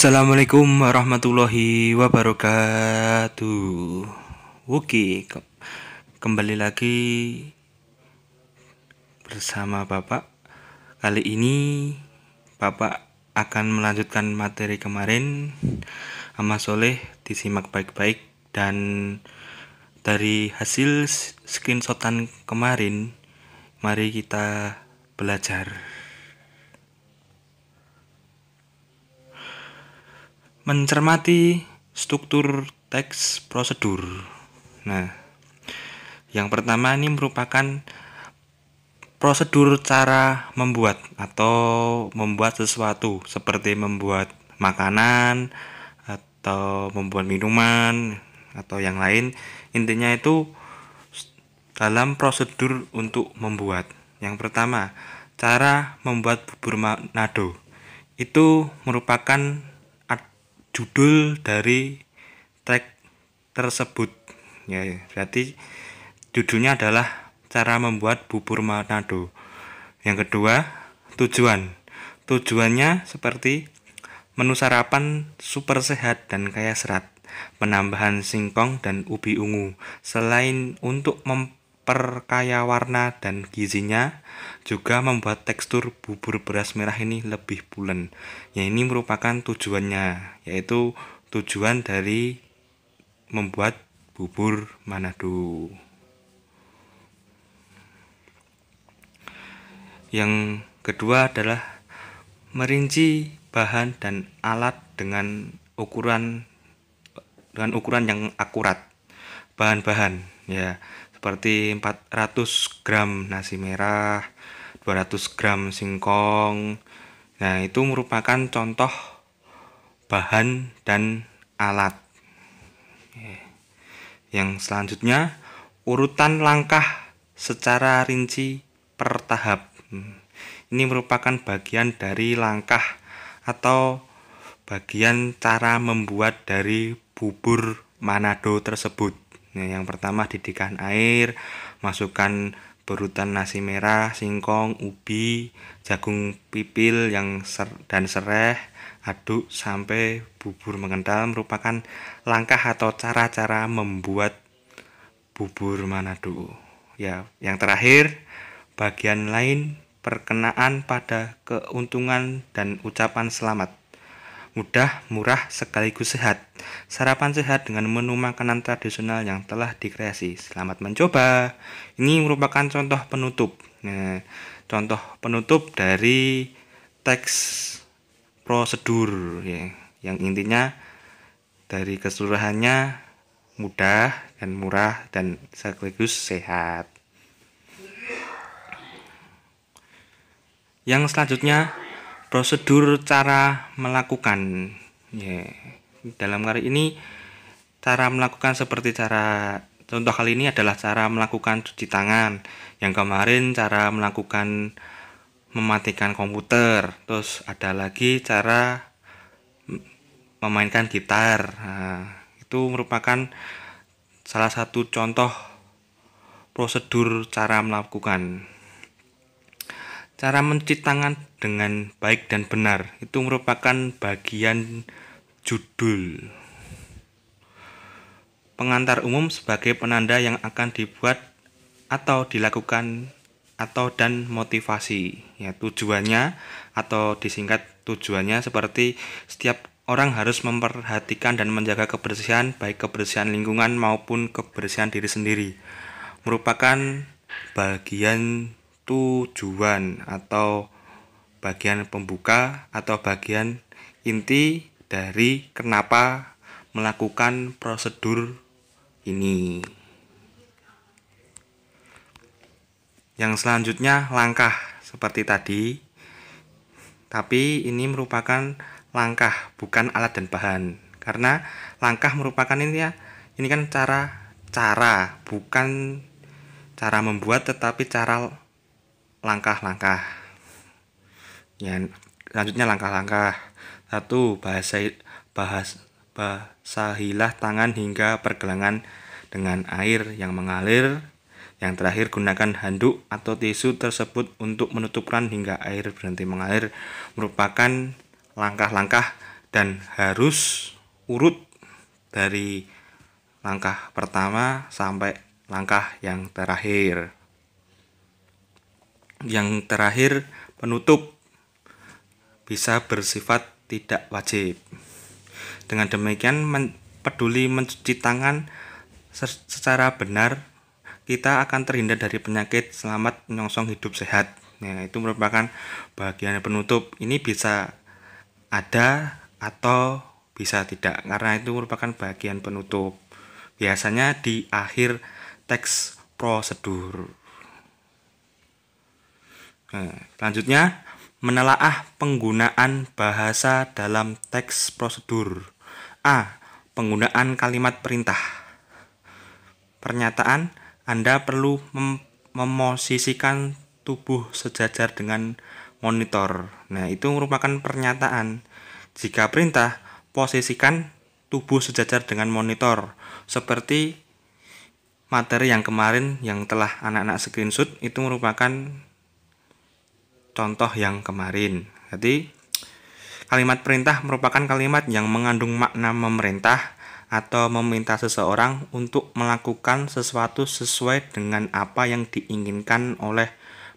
Assalamualaikum warahmatullahi wabarakatuh. Oke, kembali lagi bersama Bapak. Kali ini Bapak akan melanjutkan materi kemarin. sama Soleh disimak baik-baik dan dari hasil screenshotan kemarin, mari kita belajar. mencermati struktur teks prosedur. Nah, yang pertama ini merupakan prosedur cara membuat atau membuat sesuatu seperti membuat makanan atau membuat minuman atau yang lain. Intinya itu dalam prosedur untuk membuat. Yang pertama, cara membuat bubur manado. Itu merupakan judul dari tag tersebut ya berarti judulnya adalah cara membuat bubur manado yang kedua tujuan tujuannya seperti menu sarapan super sehat dan kaya serat penambahan singkong dan ubi ungu selain untuk mem memperkaya warna dan gizinya juga membuat tekstur bubur beras merah ini lebih pulen. Ya ini merupakan tujuannya yaitu tujuan dari membuat bubur Manado. Yang kedua adalah merinci bahan dan alat dengan ukuran dengan ukuran yang akurat. Bahan-bahan ya seperti 400 gram nasi merah, 200 gram singkong. Nah, itu merupakan contoh bahan dan alat. Yang selanjutnya, urutan langkah secara rinci per tahap. Hmm. Ini merupakan bagian dari langkah atau bagian cara membuat dari bubur Manado tersebut. Nah, yang pertama didihkan air, masukkan berutan nasi merah, singkong, ubi, jagung pipil yang ser dan sereh, aduk sampai bubur mengental merupakan langkah atau cara-cara membuat bubur Manado. Ya, yang terakhir bagian lain perkenaan pada keuntungan dan ucapan selamat mudah, murah, sekaligus sehat. Sarapan sehat dengan menu makanan tradisional yang telah dikreasi. Selamat mencoba. Ini merupakan contoh penutup. Nah, contoh penutup dari teks prosedur ya. yang intinya dari keseluruhannya mudah dan murah dan sekaligus sehat. Yang selanjutnya prosedur cara melakukan ya yeah. dalam kali ini cara melakukan seperti cara contoh kali ini adalah cara melakukan cuci tangan yang kemarin cara melakukan mematikan komputer terus ada lagi cara memainkan gitar nah, itu merupakan salah satu contoh prosedur cara melakukan cara mencuci tangan dengan baik dan benar itu merupakan bagian judul pengantar umum sebagai penanda yang akan dibuat atau dilakukan atau dan motivasi ya tujuannya atau disingkat tujuannya seperti setiap orang harus memperhatikan dan menjaga kebersihan baik kebersihan lingkungan maupun kebersihan diri sendiri merupakan bagian tujuan atau bagian pembuka atau bagian inti dari kenapa melakukan prosedur ini. Yang selanjutnya langkah seperti tadi. Tapi ini merupakan langkah bukan alat dan bahan. Karena langkah merupakan ini ya, ini kan cara cara bukan cara membuat tetapi cara langkah-langkah yang selanjutnya langkah-langkah satu bahasa bahas basahilah tangan hingga pergelangan dengan air yang mengalir yang terakhir gunakan handuk atau tisu tersebut untuk menutupkan hingga air berhenti mengalir merupakan langkah-langkah dan harus urut dari langkah pertama sampai langkah yang terakhir. Yang terakhir penutup bisa bersifat tidak wajib. Dengan demikian, men peduli mencuci tangan secara benar, kita akan terhindar dari penyakit selamat menyongsong hidup sehat. Nah, itu merupakan bagian penutup. Ini bisa ada atau bisa tidak karena itu merupakan bagian penutup. Biasanya di akhir teks prosedur. Nah, selanjutnya Menelaah penggunaan bahasa dalam teks prosedur. A. Penggunaan kalimat perintah. Pernyataan Anda perlu mem memosisikan tubuh sejajar dengan monitor. Nah, itu merupakan pernyataan. Jika perintah, posisikan tubuh sejajar dengan monitor. Seperti materi yang kemarin yang telah anak-anak screenshot itu merupakan contoh yang kemarin. Jadi kalimat perintah merupakan kalimat yang mengandung makna memerintah atau meminta seseorang untuk melakukan sesuatu sesuai dengan apa yang diinginkan oleh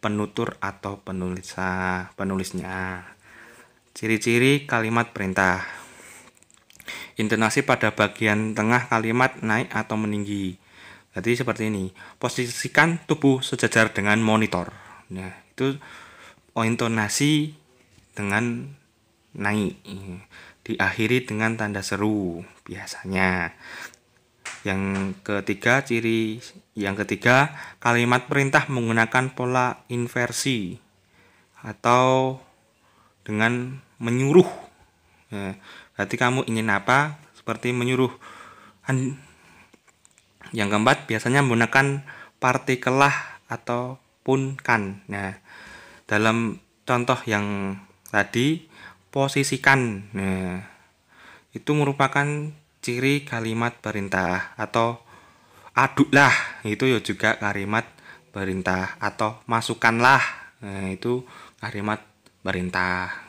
penutur atau penulisa, penulisnya. Ciri-ciri kalimat perintah. Intonasi pada bagian tengah kalimat naik atau meninggi. Jadi seperti ini. Posisikan tubuh sejajar dengan monitor. Nah, itu intonasi dengan naik diakhiri dengan tanda seru biasanya. Yang ketiga ciri yang ketiga kalimat perintah menggunakan pola inversi atau dengan menyuruh. Ya, berarti kamu ingin apa seperti menyuruh. Yang keempat biasanya menggunakan partikelah ataupun kan. Nah, dalam contoh yang tadi posisikan nah itu merupakan ciri kalimat perintah atau aduklah itu ya juga kalimat perintah atau masukkanlah nah, itu kalimat perintah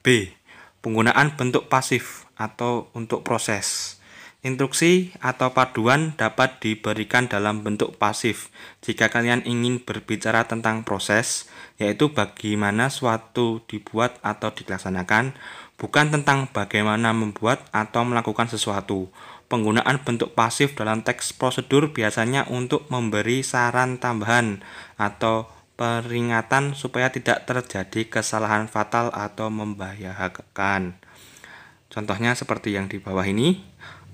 B. Penggunaan bentuk pasif atau untuk proses. Instruksi atau paduan dapat diberikan dalam bentuk pasif jika kalian ingin berbicara tentang proses, yaitu bagaimana suatu dibuat atau dilaksanakan, bukan tentang bagaimana membuat atau melakukan sesuatu. Penggunaan bentuk pasif dalam teks prosedur biasanya untuk memberi saran tambahan atau peringatan supaya tidak terjadi kesalahan fatal atau membahayakan. Contohnya seperti yang di bawah ini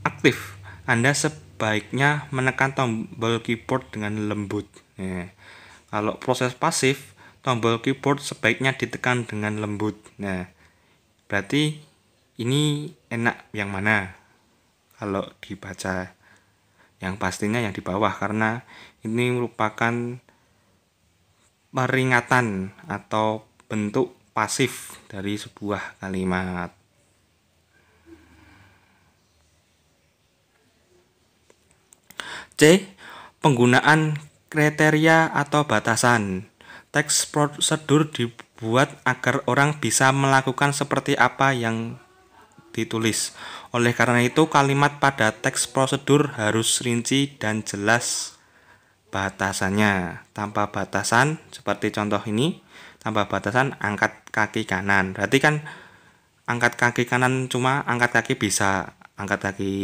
aktif, Anda sebaiknya menekan tombol keyboard dengan lembut. Ya. Kalau proses pasif, tombol keyboard sebaiknya ditekan dengan lembut. Nah, berarti ini enak yang mana? Kalau dibaca yang pastinya yang di bawah karena ini merupakan peringatan atau bentuk pasif dari sebuah kalimat. C. Penggunaan kriteria atau batasan. Teks prosedur dibuat agar orang bisa melakukan seperti apa yang ditulis. Oleh karena itu, kalimat pada teks prosedur harus rinci dan jelas batasannya. Tanpa batasan, seperti contoh ini, tanpa batasan angkat kaki kanan. Berarti kan angkat kaki kanan cuma angkat kaki bisa, angkat kaki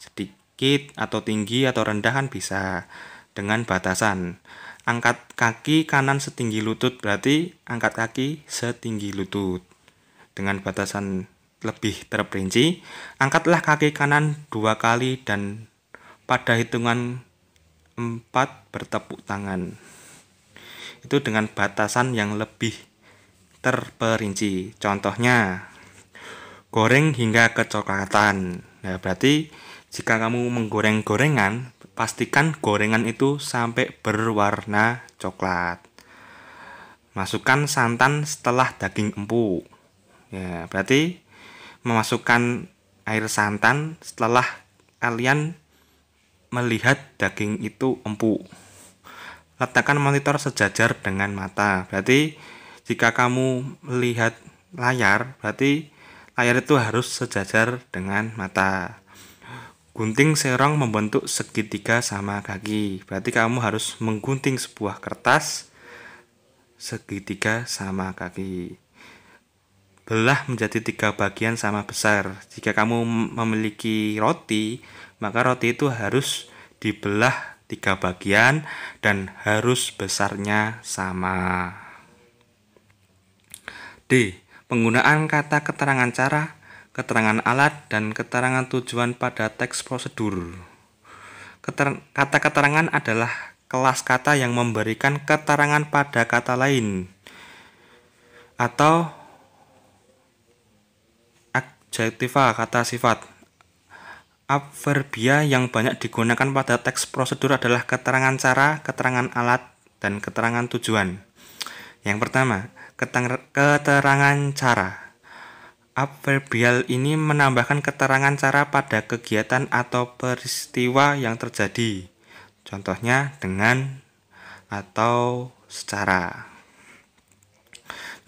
sedikit sedikit atau tinggi atau rendahan bisa dengan batasan. Angkat kaki kanan setinggi lutut berarti angkat kaki setinggi lutut. Dengan batasan lebih terperinci, angkatlah kaki kanan dua kali dan pada hitungan empat bertepuk tangan. Itu dengan batasan yang lebih terperinci. Contohnya, goreng hingga kecoklatan. Nah, berarti jika kamu menggoreng gorengan, pastikan gorengan itu sampai berwarna coklat. Masukkan santan setelah daging empuk. Ya, berarti memasukkan air santan setelah kalian melihat daging itu empuk. Letakkan monitor sejajar dengan mata. Berarti jika kamu melihat layar, berarti layar itu harus sejajar dengan mata. Gunting serong membentuk segitiga sama kaki. Berarti kamu harus menggunting sebuah kertas segitiga sama kaki. Belah menjadi tiga bagian sama besar. Jika kamu memiliki roti, maka roti itu harus dibelah tiga bagian dan harus besarnya sama. D. Penggunaan kata keterangan cara keterangan alat, dan keterangan tujuan pada teks prosedur. Keter kata keterangan adalah kelas kata yang memberikan keterangan pada kata lain atau adjektiva kata sifat. Adverbia yang banyak digunakan pada teks prosedur adalah keterangan cara, keterangan alat, dan keterangan tujuan. Yang pertama, keterangan cara adverbial ini menambahkan keterangan cara pada kegiatan atau peristiwa yang terjadi. Contohnya dengan atau secara.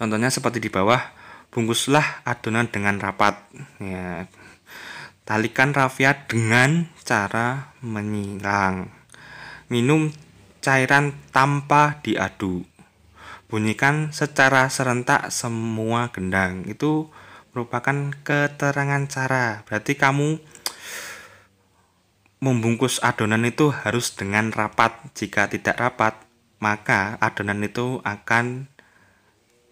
Contohnya seperti di bawah, bungkuslah adonan dengan rapat. Ya. Talikan rafia dengan cara menyilang. Minum cairan tanpa diadu. Bunyikan secara serentak semua gendang. Itu merupakan keterangan cara. Berarti kamu membungkus adonan itu harus dengan rapat. Jika tidak rapat, maka adonan itu akan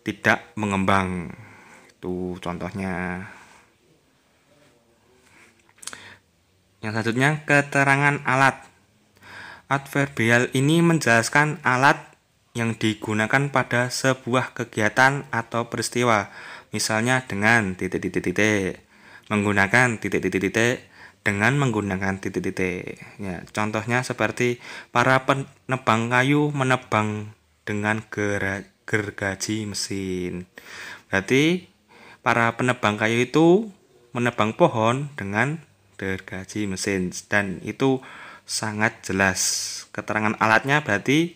tidak mengembang. Itu contohnya. Yang selanjutnya keterangan alat. Adverbial ini menjelaskan alat yang digunakan pada sebuah kegiatan atau peristiwa misalnya dengan titik-titik-titik, menggunakan titik-titik-titik, dengan menggunakan titik-titik. Ya, contohnya seperti para penebang kayu menebang dengan ger gergaji mesin. Berarti para penebang kayu itu menebang pohon dengan gergaji mesin dan itu sangat jelas. Keterangan alatnya berarti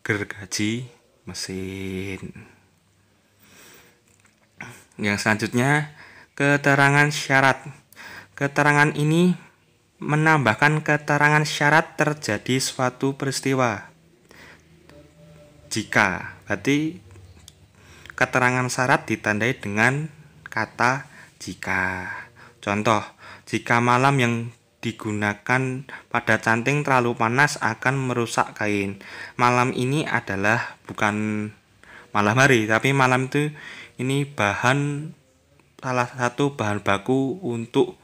gergaji mesin. Yang selanjutnya, keterangan syarat. Keterangan ini menambahkan keterangan syarat terjadi suatu peristiwa. Jika berarti keterangan syarat ditandai dengan kata jika. Contoh, jika malam yang digunakan pada canting terlalu panas akan merusak kain. Malam ini adalah bukan malam hari, tapi malam itu ini bahan salah satu bahan baku untuk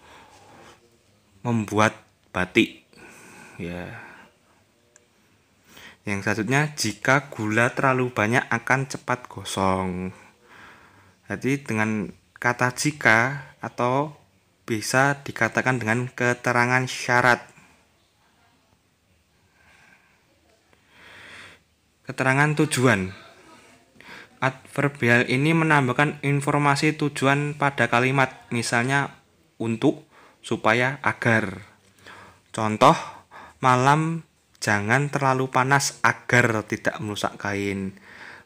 membuat batik ya yang satunya jika gula terlalu banyak akan cepat gosong jadi dengan kata jika atau bisa dikatakan dengan keterangan syarat keterangan tujuan Adverbial ini menambahkan informasi tujuan pada kalimat, misalnya untuk, supaya, agar. Contoh, malam jangan terlalu panas agar tidak merusak kain.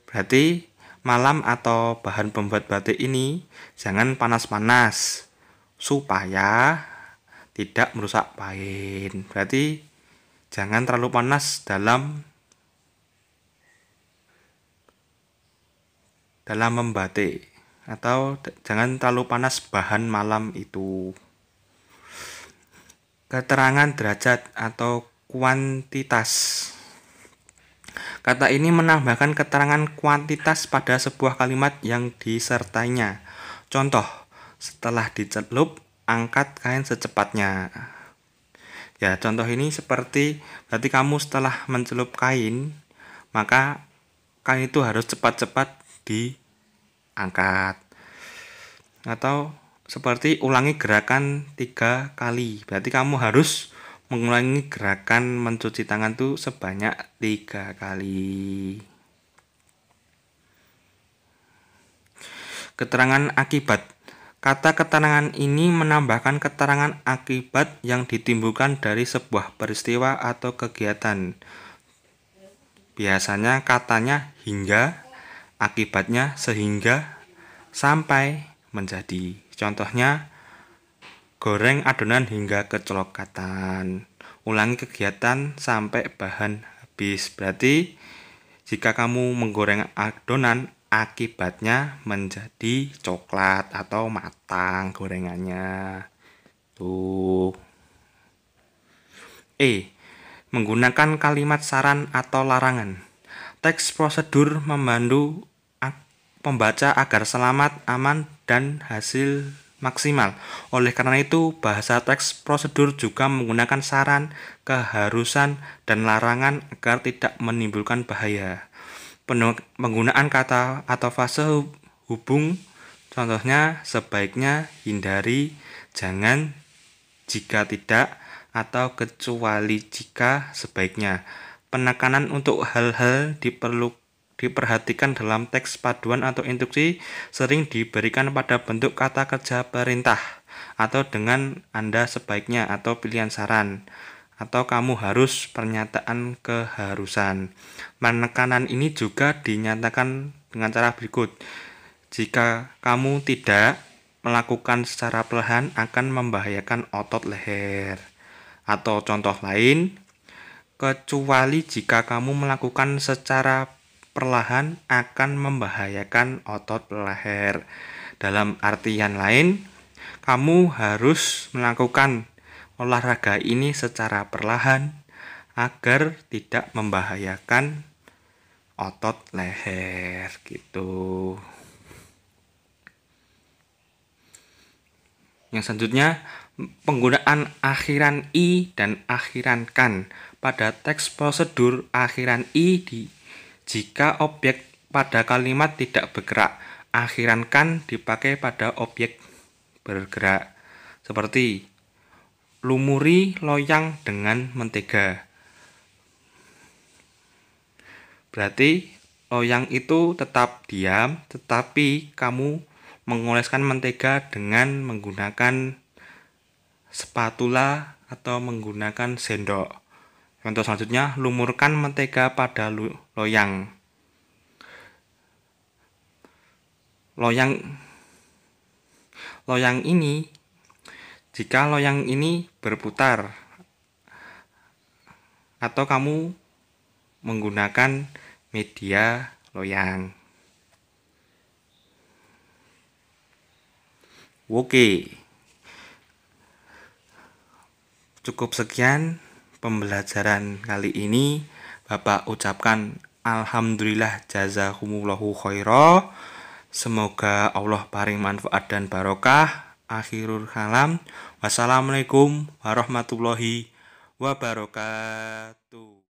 Berarti malam atau bahan pembuat batik ini jangan panas-panas supaya tidak merusak kain. Berarti jangan terlalu panas dalam dalam membatik atau jangan terlalu panas bahan malam itu. Keterangan derajat atau kuantitas. Kata ini menambahkan keterangan kuantitas pada sebuah kalimat yang disertainya. Contoh, setelah dicelup, angkat kain secepatnya. Ya, contoh ini seperti berarti kamu setelah mencelup kain, maka kain itu harus cepat-cepat diangkat. Atau seperti ulangi gerakan tiga kali. Berarti kamu harus mengulangi gerakan mencuci tangan tuh sebanyak tiga kali. Keterangan akibat Kata keterangan ini menambahkan keterangan akibat yang ditimbulkan dari sebuah peristiwa atau kegiatan. Biasanya katanya hingga akibatnya sehingga sampai menjadi contohnya goreng adonan hingga kecelokatan ulangi kegiatan sampai bahan habis berarti jika kamu menggoreng adonan akibatnya menjadi coklat atau matang gorengannya tuh E menggunakan kalimat saran atau larangan Teks prosedur membantu pembaca agar selamat, aman, dan hasil maksimal. Oleh karena itu, bahasa teks prosedur juga menggunakan saran, keharusan, dan larangan agar tidak menimbulkan bahaya. Penggunaan kata atau fase hubung, contohnya sebaiknya, hindari, jangan, jika tidak, atau kecuali jika sebaiknya penekanan untuk hal-hal diperhatikan dalam teks paduan atau instruksi sering diberikan pada bentuk kata kerja perintah atau dengan Anda sebaiknya atau pilihan saran atau kamu harus pernyataan keharusan. Penekanan ini juga dinyatakan dengan cara berikut. Jika kamu tidak melakukan secara perlahan akan membahayakan otot leher. Atau contoh lain, kecuali jika kamu melakukan secara perlahan akan membahayakan otot leher. Dalam artian lain, kamu harus melakukan olahraga ini secara perlahan agar tidak membahayakan otot leher gitu. Yang selanjutnya, penggunaan akhiran i dan akhiran kan pada teks prosedur akhiran i di jika objek pada kalimat tidak bergerak. Akhiran kan dipakai pada objek bergerak. Seperti lumuri loyang dengan mentega. Berarti loyang itu tetap diam, tetapi kamu mengoleskan mentega dengan menggunakan spatula atau menggunakan sendok. Contoh selanjutnya, lumurkan mentega pada loyang. Loyang loyang ini jika loyang ini berputar atau kamu menggunakan media loyang. Oke. Cukup sekian pembelajaran kali ini Bapak ucapkan Alhamdulillah jazakumullahu khairah Semoga Allah paring manfaat dan barokah Akhirul kalam Wassalamualaikum warahmatullahi wabarakatuh